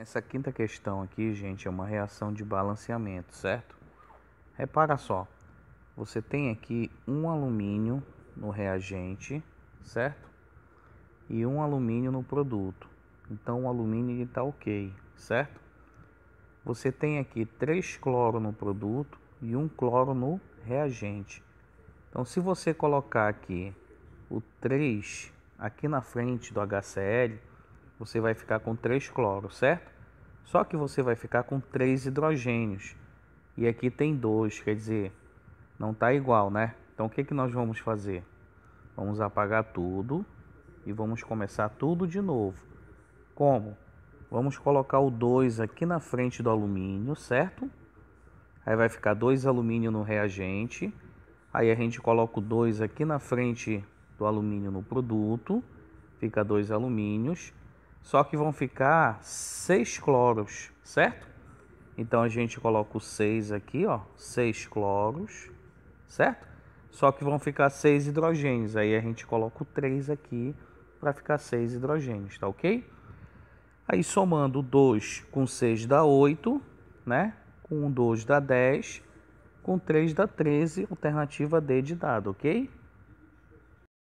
Essa quinta questão aqui, gente, é uma reação de balanceamento, certo? Repara só, você tem aqui um alumínio no reagente, certo? E um alumínio no produto. Então o alumínio está ok, certo? Você tem aqui três cloro no produto e um cloro no reagente. Então se você colocar aqui o 3 aqui na frente do HCl, você vai ficar com 3 cloros, certo? Só que você vai ficar com 3 hidrogênios. E aqui tem 2, quer dizer, não está igual, né? Então o que, que nós vamos fazer? Vamos apagar tudo e vamos começar tudo de novo. Como? Vamos colocar o 2 aqui na frente do alumínio, certo? Aí vai ficar 2 alumínio no reagente. Aí a gente coloca o 2 aqui na frente do alumínio no produto. Fica dois alumínios só que vão ficar 6 cloros, certo? Então a gente coloca o 6 aqui, ó, 6 cloros, certo? Só que vão ficar 6 hidrogênios, aí a gente coloca o 3 aqui para ficar 6 hidrogênios, tá ok? Aí somando 2 com 6 dá 8, né? Com 2 dá 10, com 3 dá 13, alternativa D de dado, ok? ok?